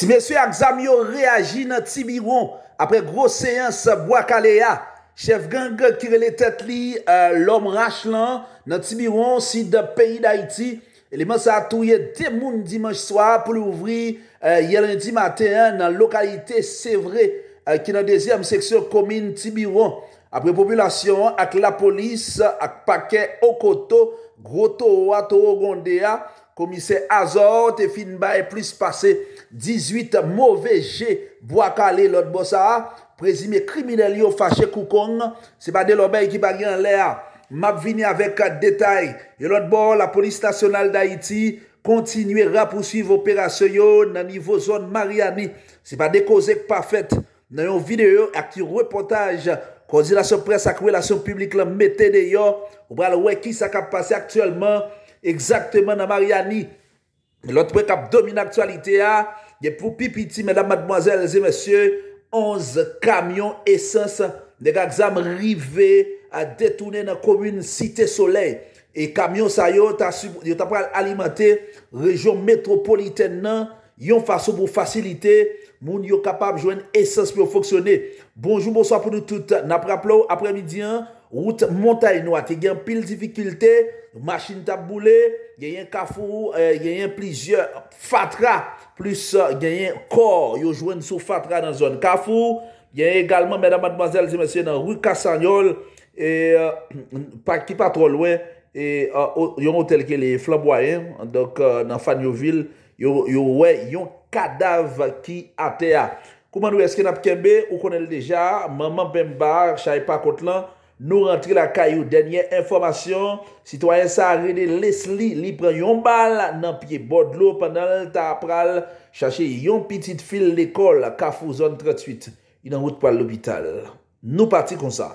Si mè sè a gzam yo reagi nan tibiron apre gros seans wakale ya, chèf gang kirele tèt li euh, lom rach lan nan tibiron si de peyi da iti, li mè sè a touye temoun dimanj swa pou l'ouvri yelen euh, di maten nan lokalite euh, Sevre ki nan dezyem seksyon komine tibiron apre populasyon ak la polis ak pake okoto groto wato oronde ya komise azote, finba e plis pase 18 mouveje bo akale lout bo sa, prezime krimine li yo fache koukong, se ba de lout bay ki bagi an le a, map vini avek detay, yon lout bo la polis nasyonal da iti, kontinue rapousiv operasyon yo nan nivou zon Mariani, se ba de kozek pa fet, nan yon videyo ak ti reportaj, kondilasyon pres ak relasyon publik la mette de yo, ou bra lout weki sa kap pase aktuelman, Exactement nan Maryani Lot prekap 2000 aktualite ya Yè pou pipiti mèdam madmoazèl zè mèsyè 11 kamyon esens Nèk a exam rive A detounè nan komyoun site soley E kamyon sa yo Yo tap pral alimentè Region metropolitè nan Yon fason pou fasilite Moun yo kapab jwen esens pou foksyonè Bonjou monsan pou nou tout Napraplou apremidien Wout montay nou ati gen pil difikilte, machin tabboule, genyen kafou, eh, genyen plizye fatra, plus eh, genyen kor yo jwen sou fatra nan zon kafou, genyen egalman mèdam mademazèl zi mèsyè nan rwi kasanyol, e eh, pakipatrol we, e yon otel ke li flanbwayen, an dok nan fanyo vil, yo we yon kadav ki ate a. Kouman wè esken apkebe, ou konel deja, mèman bèmbar chay pakot lan, Nou rentre la kayou denye informasyon, sitwayen sa agrede les li, li pren yon bal nan piye bodlo pandan l ta apral, chache yon pitit fil l ekol ka fouzon 38, yon anout pa l lopital. Nou pati konsa.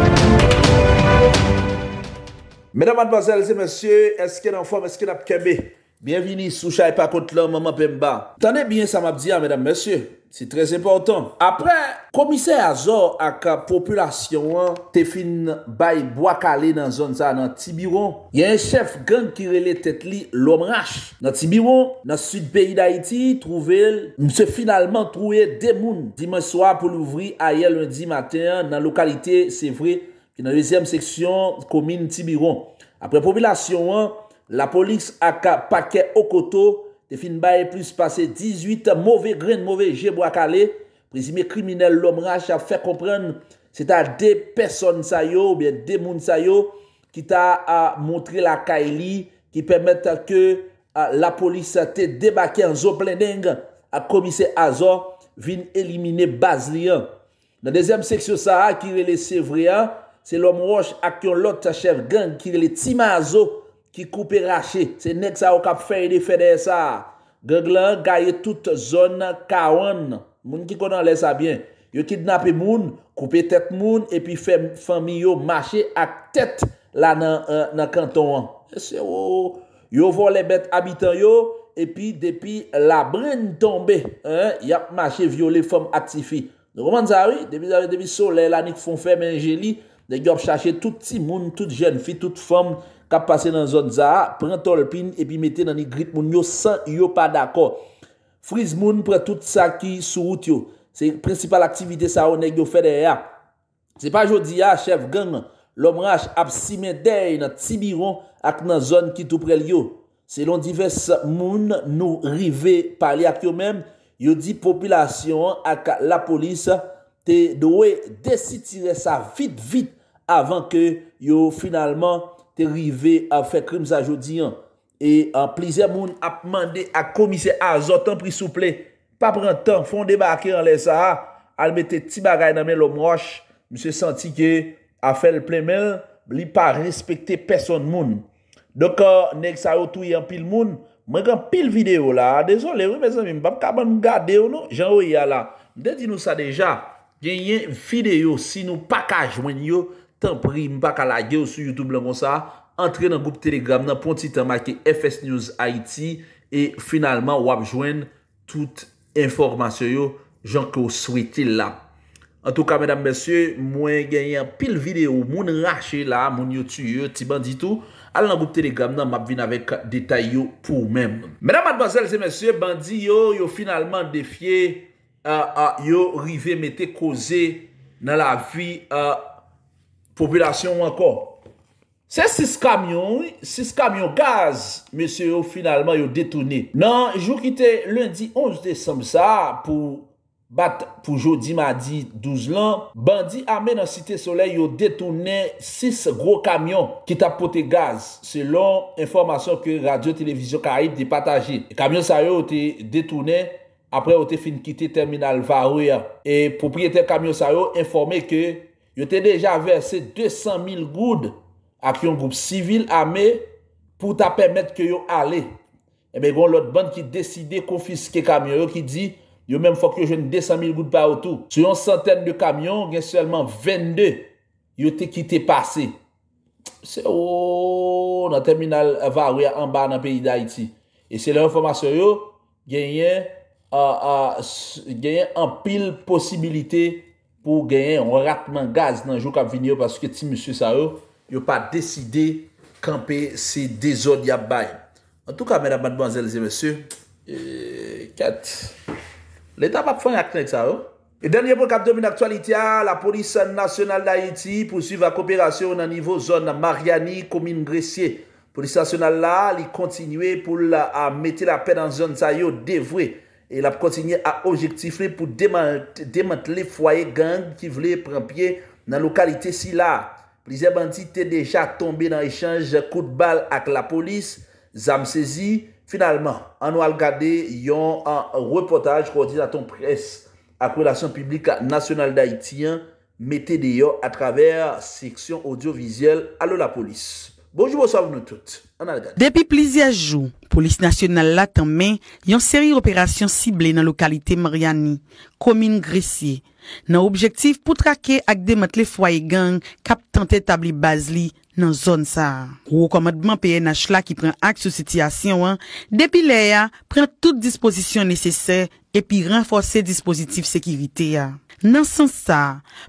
Medanman bazelze, monsye, eske nan fom, eske nan pkebe. Bienvini, sou chay pa kont la, maman pemba. Tane bien sa mabdiyan, medanmonsye, si trez important. Apre, komise azo ak population te fin bayi boakale nan zon sa nan Tibiron. Ya en chef gang kirele tet li lomrash. Nan Tibiron, nan sud peyi da iti, trouvel, mse finalman trouye demoun. Dime soa pou louvri a ye lundi matin, nan lokalite, se vri, Ki nan dezem seksyon komine tibiron. Apre popilasyon an, la polis a ka pake okoto. Te fin baye plus pase 18, mouve gren, mouve jebo akale. Prezime krimine lomrache a fe kompren. Se ta de person sayo, ou bien de moun sayo. Ki ta a montre la ka eli. Ki pemet ke la polis te debake an zo plening. A komise azor, vin elimine bazlian. Nan dezem seksyon sa a, ki rele se vrea. Se lom wosh ak yon lot chèv gang ki le timazo ki koupe rachè. Se nek sa wak ap fèy e de fèdè sa. Gèg lan gaye tout zon kawen. Moun ki konan lè sa byen. Yo kidnapè moun, koupe tèt moun, epi fèm fèm yo mâché ak tèt la euh, nan kanton an. E se wou. Yo vò lè bet abitan yo, epi depi la brèn tombe, yap mâché vyo lè fèm atifi. Nou roman zari, depi zari, depi sou, lè lani fòm fèm en jeli, De gyo chache tout ti moun, tout jen fi, tout fom, kap pase nan zon za a, pren tolpin, epi mete nan ni grit moun, yo san, yo pa dako. Friz moun pre tout sa ki souout yo. Se principal aktivite sa o neg yo fe de ya. Se pa jodi a, chef gang, lom rache ap si me dey na ti biro ak nan zon ki tou prel yo. Se lon divers moun nou rive pali ak yo men, yo di populasyon ak la polis te dowe desitire sa vit vit Avan ke yo finalman te rive a fe krims a jodi an E an plizè moun ap mande a komise a azotan pri souple Pa pran tan fonde baki an lesa an Al mette ti bagay nan men lo mwosh Mse senti ke euh, a fel plemen li pa respekte person moun Dok an nek sa yo tou yon pil moun Mwen kan pil video la Desole wè mwen san mi mbap kaban mga deyo nou Jan wè yon la Mden di nou sa deja Genyen video si nou pakaj mwen yo tan pri mba ka lage ou sou YouTube lan kon sa, entre nan goup telegram nan pon titan maki FS News Haiti e finalman wap jwen tout informasyon yo jan ke ou sweti la. An tou ka, menam, mensyon, mwen genyen pil video moun rache la, moun yo tu yo, ti bandi tou, al nan goup telegram nan, mab vin avek detay yo pou men. Menam, madbansel, se mensyon, bandi yo, yo finalman defye euh, euh, yo rive mette koze nan la vi a euh, Populasyon wakon. Se 6 kamyon, 6 kamyon gaz, mese yo finalman yo detounen. Nan, jou ki te lundi 11 desem sa, pou bat pou jodi madi 12 lan, bandi amen an site sole yo detounen 6 gro kamyon ki tapote gaz, selon informasyon ke radio televizyon karib de pataje. Kamyon sa yo o te detounen, apre o te fin kite terminal varou ya. E popyete kamyon sa yo informe ke Yo te deja verse 200.000 goud ak yon goup sivil ame pou ta pemet ke yo ale. Ebe eh yon lot band ki deside konfiske kamyon. Yo ki di, yo menm fok yo jen 200.000 goud pa wotou. Su yon santen de kamyon, gen selman 22, yo te kite pase. Se ooo, nan terminal va wè anba nan peyi da iti. E se le informasyon yo, gen euh, euh, yen en pil posibilite pou genyen an ratman gaz nan jou kap vini yo paske ti msè sa yo, yo pa deside kampe se de zon yabay. An tou ka mè nan madman zèl zè msè, eee, kat. Le ta pa pou fanyak tenyak sa yo. E denye pou kap 2000 aktualitya, la polis nasyonal da Haiti pousive ak operasyon nan nivou zon na Mariani, komine Gresye. Polis nasyonal la li kontinue pou la a mette la pen an zon sa yo devwey. El ap kontinye a objektifle pou demantle fwaye gang ki vle pranpye nan lokalite si la. Pleze banti te deja tombe nan echange kout bal ak la polis. Zam sezi, finalman, an ou al gade yon an reportaj kwa di la ton pres ak relasyon publika nasyonal da itiyan mette deyo atraver seksyon audiovisuel al ou la polis. Bojoubo sav nou tout. An al gade. Depi pleze ajou. Polis nasyonal la tanmen yon seri operasyon sible nan lokalite Mariani, komine Gresye, nan objektif pou trake ak de matle fwaye gang kap tante tabli baz li nan zon sa. Ou komadman PNH la ki pren ak sou sityasyon an, depi le ya, pren tout dispozisyon neseser epi renfose dispozitif sekivite ya. Nan san sa,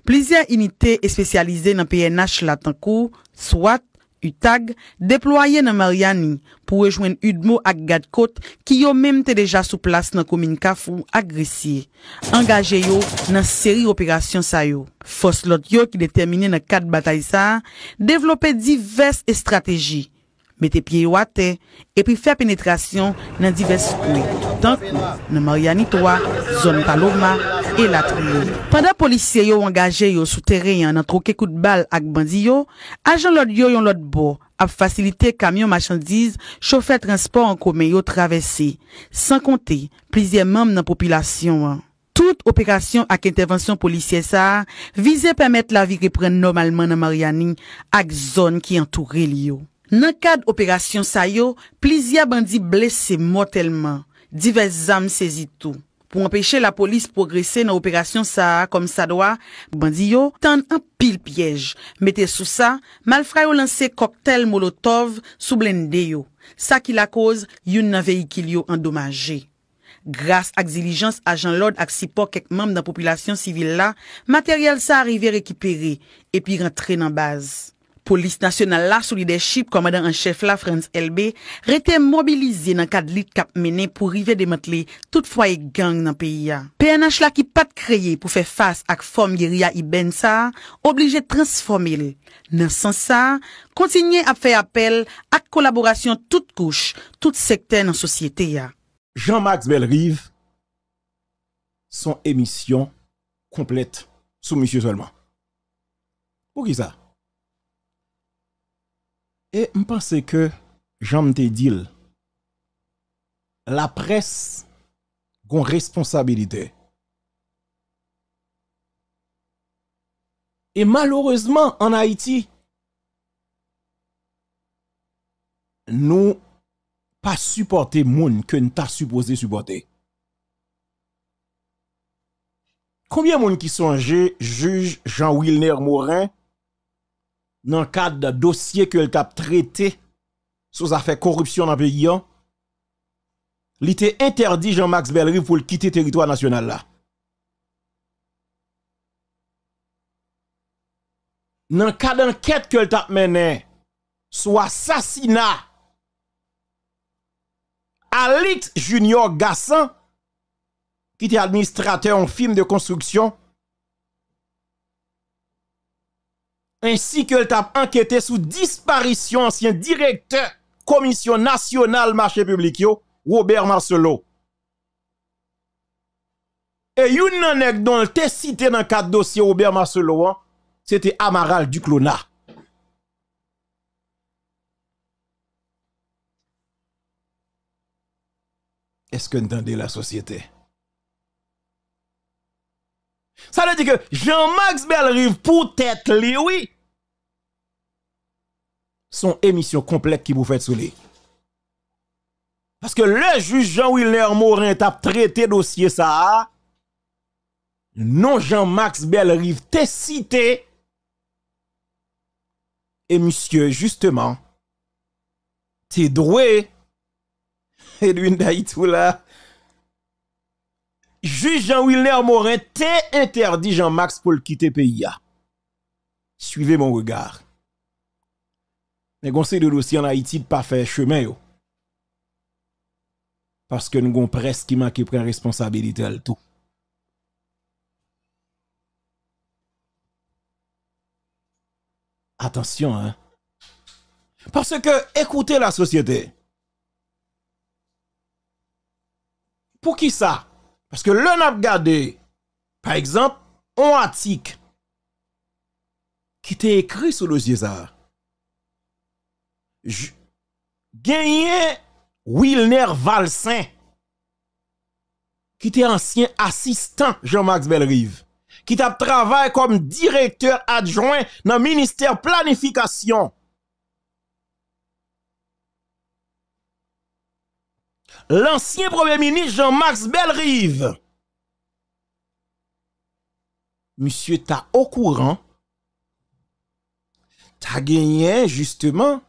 plezia unitè espesyalize nan PNH la tan ko, swat, Utag, deploye nan Maryani pou rejwen Udmo ak Gadkot ki yo menm te deja sou plas nan Kominka Fou agresye. Engaje yo nan seri operasyon sa yo. Fos lot yo ki de termine nan kat batay sa, devlope diverse estrategi. met epye yo ate, epi fè penetrasyon nan divers kouy. Tout an kou, nan Maryani 3, zon kalouma, elat kouy. Pandan polisye yo wangaje yo souterre yan nan troke kout bal ak bandi yo, ajan lòt yo yon lòt bo, ap fasilite kamyon machandiz, chofè transport an koume yo travesse, san konte, plizye mam nan popilasyon an. Tout operasyon ak intervensyon polisye sa, vize pamèt la vi repren normalman nan Maryani ak zon ki antoure li yo. Nan kad operasyon sa yo, plizia bandi blese motelman. Divez am sezitou. Pou empeshe la polis progresen nan operasyon sa a kom sa doa, bandi yo tan an pil pyej. Mete sou sa, malfrayo lanse koktel molotov sou blende yo. Sa ki la koz, yon nan veyikil yo endomaje. Gras ak zilijans a jan lod ak sipok ek mam nan populasyon sivil la, materyal sa arive rekipere epi rentre nan baz. Polis nasyonal la sou lideship komadan an chef la, Franz LB, rete mobilize nan kad lit kap mene pou rive de matle toutfwa e gang nan peyi ya. PNH la ki pat kreye pou fe fas ak form diri ya i ben sa, oblije transforme le. Nansan sa, kontinye ap fe apel ak kolaborasyon tout kouch, tout sekten nan sosyete ya. Jean-Max Bell rive son emisyon komplet sou monsye solman. Ou ki sa? E m panse ke janm te dil, la pres gon responsabilite. E maloureseman an Haiti, nou pa supporte moun ke n ta suppose supporte. Koumyen moun ki sonje juj Jean Wilner Morin, dans le cadre de dossier que a traité sous affaire corruption dans le pays, hein. il interdit Jean-Max Belry pour quitter le territoire national Dans le cadre d'enquête que a mené sur assassinat Alix Junior Gassan, qui était administrateur en film de construction, ainsi que le t'a enquêté sous disparition ancien directeur Commission nationale marché public Robert Marcelo. Et une nan dont te cité dans quatre dossiers Robert Marcelo, hein, c'était Amaral Duclona. Est-ce que entendez la société? Ça veut dire que Jean-Max Belrive, peut-être, lui, oui, son émission complète qui vous fait souler. Parce que le juge Jean-Wilner Morin t'a traité dossier ça. Non Jean-Max Bellerive t'es cité. Et monsieur, justement, t'es doué. Edwin là. Juge Jean-Wilner Morin t'es interdit Jean-Max pour le quitter pays. Suivez mon regard. Les conseils de dossier en Haïti de pas faire chemin Parce que nous avons presque qui manque responsabilité à tout. Attention, hein. Parce que, écoutez la société. Pour qui ça? Parce que l'on a regardé, par exemple, un article qui était écrit sur le dossier Gagné Wilner Valsin, qui était ancien assistant Jean-Max Bellerive, qui a travaillé comme directeur adjoint dans le ministère planification. L'ancien premier ministre Jean-Max Bellerive, monsieur t'as au courant, t'as gagné justement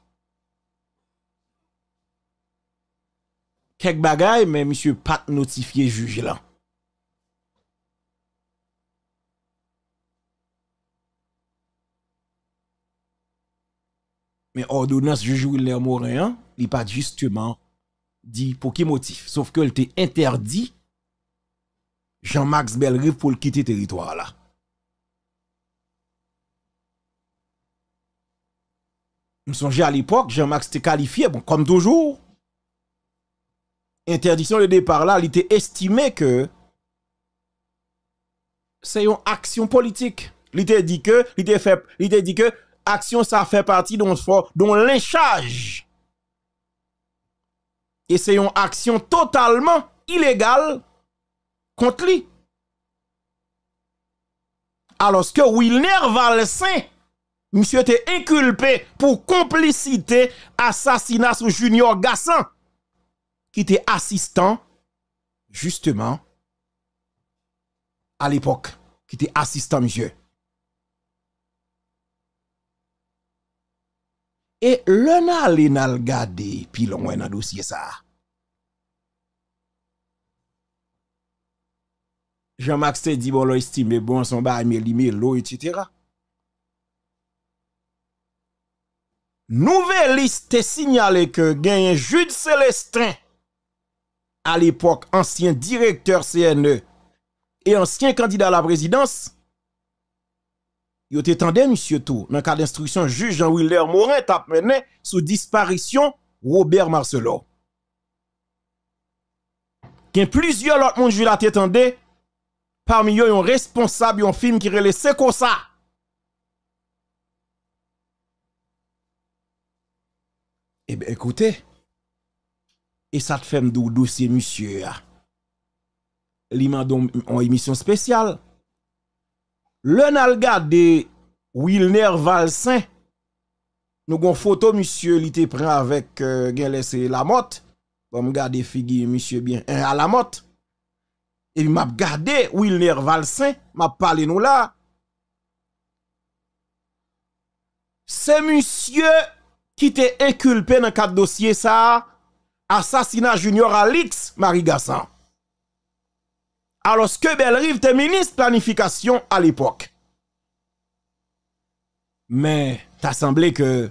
quelques mais monsieur pas notifié juge là. Mais ordonnance juge William Morin, il pas justement dit pour qui motif. Sauf que était interdit Jean-Max Belrive pour le quitter territoire là. Je me à l'époque, Jean-Max était qualifié, bon, comme toujours, interdiction de départ là, il était estimé que c'est une action politique. Il était dit que, il fait, il dit que action ça fait partie d'un d'un lynchage. Et c'est une action totalement illégale contre lui. Alors que Wilner Valsin, monsieur était inculpé pour complicité assassinat sous Junior Gassan qui était assistant, justement, à l'époque, qui était assistant, monsieur. Et l'on a allé n'a puis l'on a dans dossier ça. jean marc te dit, bon, estime, bon, son bail, mais Limé, l'eau, etc. Nouvelle liste signalé que gagne Jude Célestin Al epok, ansyen direktor CNE E ansyen kandida la prezidans Yo te tende, M. Tou Nan ka d'instruksyon, juj Jean-Wilher Morin Tap mene, sou disparisyon Robert Marcelo Ken plizio lout moun jula te tende Parmi yo yon responsab yon film Ki rele seko sa Ebe, eh ekoute et ça te fait un dossier monsieur. Ah. Li donné en émission spéciale. Le nalga de Wilner Valsin, nous avons photo monsieur il te prêt avec et euh, la Lamotte. Bon, garder figure monsieur bien hein, à la motte. Et m'a regardé Wilner Valsin, m'a parlé nous là. C'est monsieur qui t'est inculpé dans quatre dossiers, ça assassinat Junior Alix Marie Gassan. Alors que Belrive était ministre planification à l'époque. Mais t'as semblé que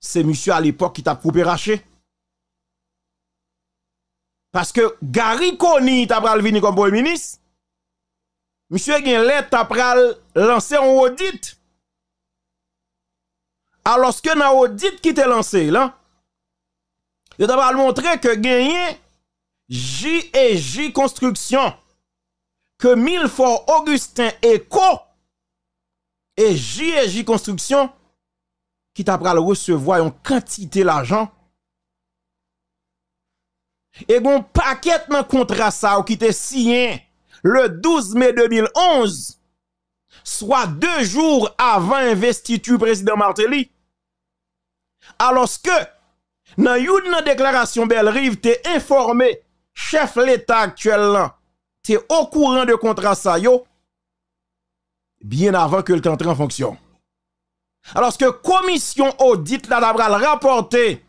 c'est monsieur à l'époque qui t'a coupé raché. Parce que Gary Koni t'a pral vini comme premier ministre. Monsieur Genlet t'a pral lancé un audit. Alors que dans l'audit qui t'a lancé là, Yo le montrer que gagné J et J construction que mille fois Augustin Eco et J et J construction qui t'a pral recevoir une quantité d'argent et qu'on paquet dans contrat ça qui était signé le 12 mai 2011 soit deux jours avant investiture président Martelly alors que dans une déclaration, tu es informé, chef l'État actuellement, es au courant de contrat ça, yo, bien avant que le temps en fonction. Alors que commission audit la dabral rapporté,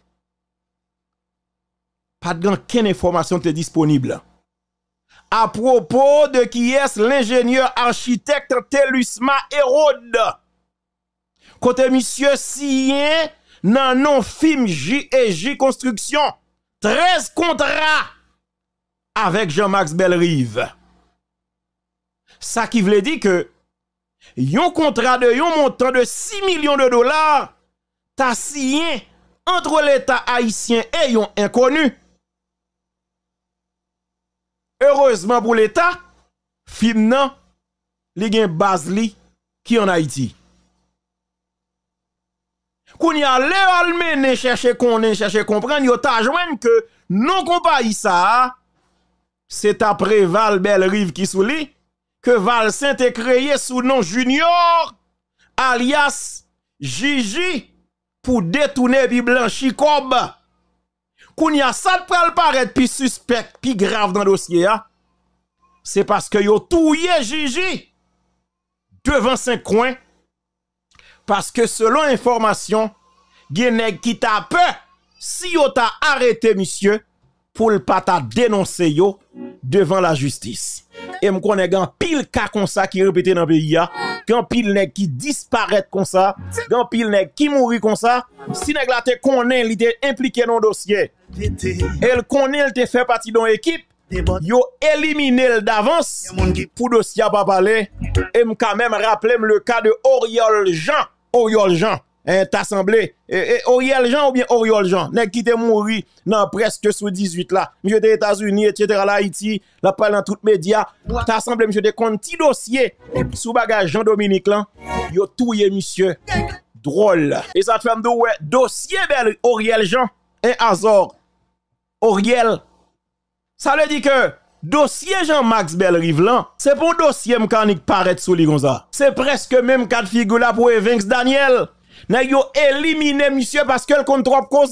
pas de quelle information t'es disponible. À propos de qui est l'ingénieur architecte Telusma Hérode. Côté monsieur Sien, dans non film J et J Construction, 13 contrats avec Jean-Max Bellerive. Ça qui veut dire que yon contrat de yon montant de 6 millions de dollars ta signé entre l'État haïtien et yon inconnu. Heureusement pour l'État, film nan, li gen base qui en Haïti qu'on y a le chercher qu'on chercher comprendre, yo t'a que non compagnie ça, c'est après Val Belle Rive qui soulit que Val Saint est créé sous nom Junior, alias Gigi, pour détourner puis blanchi Cob. Qu'on y a ça pral paraître puis suspect puis grave dans le dossier, c'est parce que yo touye Gigi devant cinq coins parce que selon information, gens qui t'a peur, si yo t'a arrêté monsieur, pour le pas t'a dénoncé yo devant la justice. Et me connais un pile cas comme ça qui répété dans le pays un pile nèg qui disparaît comme ça, un pile nèg qui mourit comme ça, si nèg la te il était impliqué dans le dossier. Elle connaît, elle te fait partie d'une équipe yo éliminé d'avance pour dossier pas parler et me quand même rappeler le cas de Oriol Jean Oriol Jean, hein, t'as t'assemblée, et, Oriol Jean ou bien Oriol Jean, nèg qui te mouri dans presque sous 18 là, monsieur des États-Unis, etc., La Haïti, la parle dans tout média, t'assemblée, monsieur de compte, petit dossier, sous bagage Jean-Dominique là, yo touye, monsieur, drôle. Et ça te fait un dossier belle, Oriol Jean, et Azor, Oriel, ça le dit que, Dossier Jean-Max Belrive c'est c'est pour dossier mkanik paraître sous l'igonza. C'est presque même même figures là pour Daniel. Na yo éliminé Pascal qu'elle contre compte trop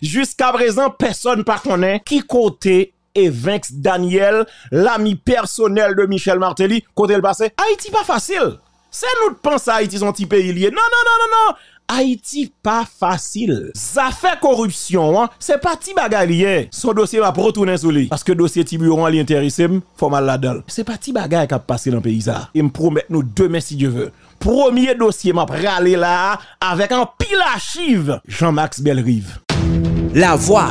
Jusqu'à Jusqu'à présent, personne ne connaît hein, qui côté Evinx Daniel, l'ami personnel de Michel Martelly, le passé. Haïti, pas facile. C'est nous de penser à Haïti, son petit pays lié. Non, non, non, non, non. Haïti pas facile. Ça fait corruption, hein. C'est pas ti lié. Son dossier va retourner sur lui. Parce que dossier Tiburon li il faut mal la dalle. C'est pas petit bagaille qui a passé dans le pays ça. Et me promet nous demain si Dieu veut. Premier dossier m'a aller là avec un pile archive. Jean-Max Bellerive. La voix